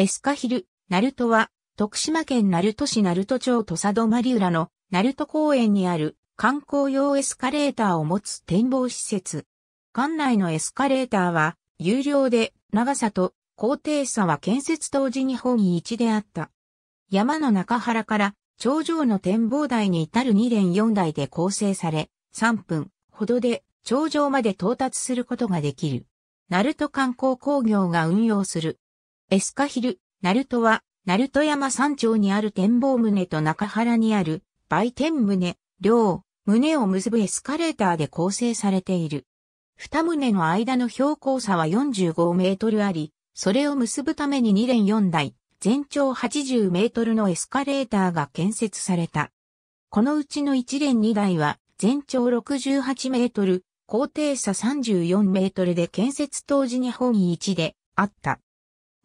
エスカヒル、ナルトは、徳島県鳴門市鳴門町土佐戸ウ浦の鳴門公園にある観光用エスカレーターを持つ展望施設。館内のエスカレーターは有料で長さと高低差は建設当時日本一であった。山の中原から頂上の展望台に至る2連4台で構成され、3分ほどで頂上まで到達することができる。ナルト観光工業が運用するエスカヒル、ナルトは、ナルト山山頂にある展望棟と中原にある売店棟、両、棟を結ぶエスカレーターで構成されている。二棟の間の標高差は45メートルあり、それを結ぶために2連4台、全長80メートルのエスカレーターが建設された。このうちの1連2台は、全長68メートル、高低差34メートルで建設当時日本一であった。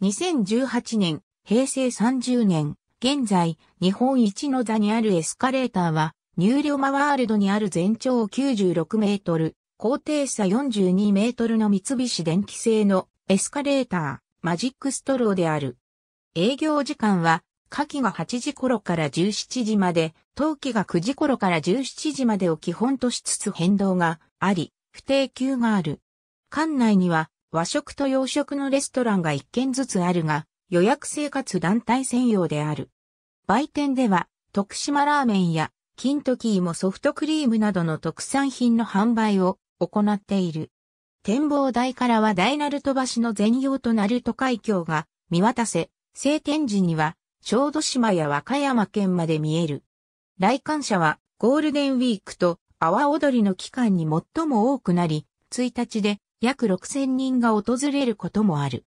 2018年、平成30年、現在、日本一の座にあるエスカレーターは、ニューリョマワールドにある全長96メートル、高低差42メートルの三菱電機製のエスカレーター、マジックストローである。営業時間は、夏季が8時頃から17時まで、冬季が9時頃から17時までを基本としつつ変動があり、不定休がある。館内には和食と洋食のレストランが1軒ずつあるが、予約生活団体専用である。売店では、徳島ラーメンや、金時芋ソフトクリームなどの特産品の販売を行っている。展望台からは大鳴門橋の全容と鳴門海峡が見渡せ、晴天時には小豆島や和歌山県まで見える。来館者はゴールデンウィークと阿波踊りの期間に最も多くなり、1日で約6000人が訪れることもある。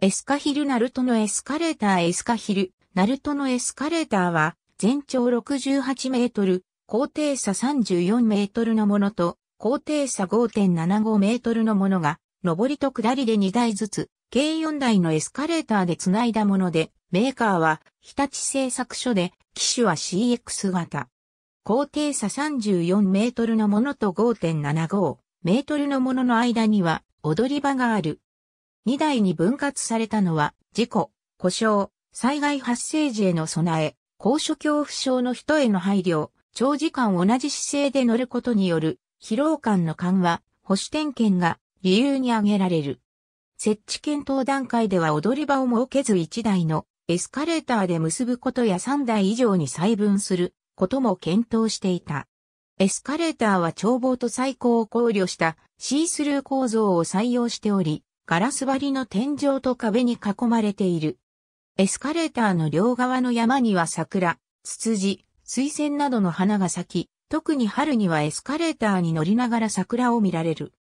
エスカヒルナルトのエスカレーターエスカヒル、ナルトのエスカレーターは、全長68メートル、高低差34メートルのものと、高低差5.75メートルのものが、上りと下りで2台ずつ、計4台のエスカレーターで繋いだもので、メーカーは日立製作所で、機種は CX 型。高低差34メートルのものと5.75メートルのものの間には踊り場がある。2台に分割されたのは、事故、故障、災害発生時への備え、高所恐怖症の人への配慮、長時間同じ姿勢で乗ることによる疲労感の緩和、保守点検が理由に挙げられる。設置検討段階では踊り場を設けず1台のエスカレーターで結ぶことや3台以上に細分することも検討していた。エスカレーターは眺望と最高を考慮したシースルー構造を採用しており、ガラス張りの天井と壁に囲まれている。エスカレーターの両側の山には桜、ツツジ、水仙などの花が咲き、特に春にはエスカレーターに乗りながら桜を見られる。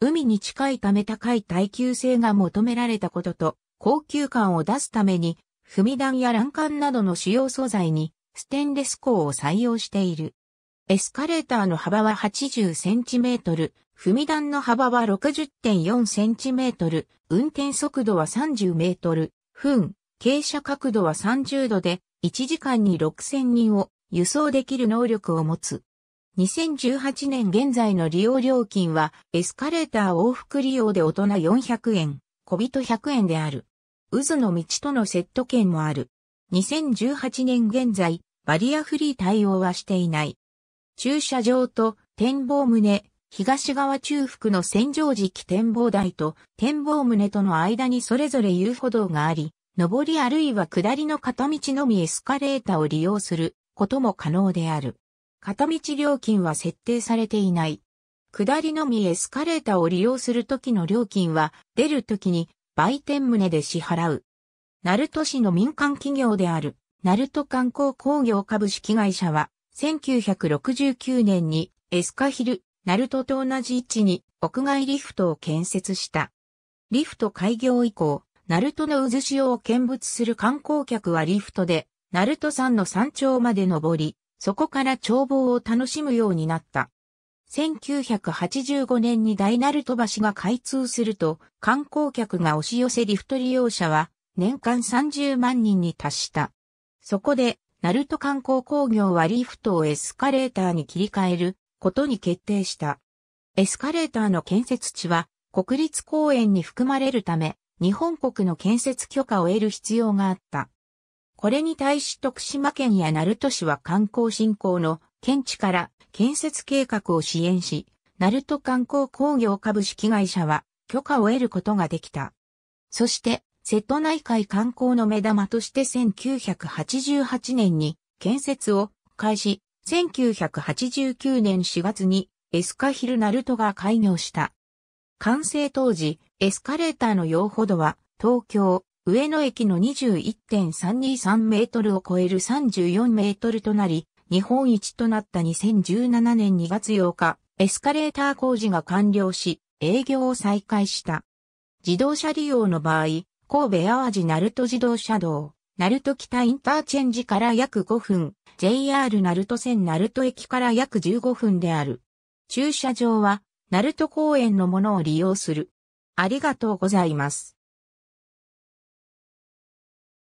海に近いため高い耐久性が求められたことと、高級感を出すために、踏み段や欄干などの主要素材にステンレス鋼を採用している。エスカレーターの幅は 80cm、踏み段の幅は 60.4cm、運転速度は 30m、分、傾斜角度は30度で、1時間に6000人を輸送できる能力を持つ。2018年現在の利用料金は、エスカレーター往復利用で大人400円、小人100円である。渦の道とのセット券もある。2018年現在、バリアフリー対応はしていない。駐車場と展望棟、東側中腹の戦場期展望台と展望棟との間にそれぞれ遊歩道があり、上りあるいは下りの片道のみエスカレーターを利用することも可能である。片道料金は設定されていない。下りのみエスカレーターを利用するときの料金は出るときに売店棟で支払う。鳴門市の民間企業である、鳴門観光工業株式会社は1969年にエスカヒル、ナルトと同じ位置に屋外リフトを建設した。リフト開業以降、ナルトの渦潮を見物する観光客はリフトで、ナルト山の山頂まで登り、そこから眺望を楽しむようになった。1985年に大ナルト橋が開通すると、観光客が押し寄せリフト利用者は年間30万人に達した。そこで、ルト観光工業はリフトをエスカレーターに切り替えることに決定した。エスカレーターの建設地は国立公園に含まれるため、日本国の建設許可を得る必要があった。これに対し徳島県や鳴門市は観光振興の県地から建設計画を支援し、鳴門観光工業株式会社は許可を得ることができた。そして瀬戸内海観光の目玉として1988年に建設を開始、1989年4月にエスカヒルナルトが開業した。完成当時、エスカレーターの用歩度は東京、上野駅の21.323メートルを超える34メートルとなり、日本一となった2017年2月8日、エスカレーター工事が完了し、営業を再開した。自動車利用の場合、神戸淡路鳴門自動車道、鳴門北インターチェンジから約5分、JR 鳴門線鳴門駅から約15分である。駐車場は、鳴門公園のものを利用する。ありがとうございます。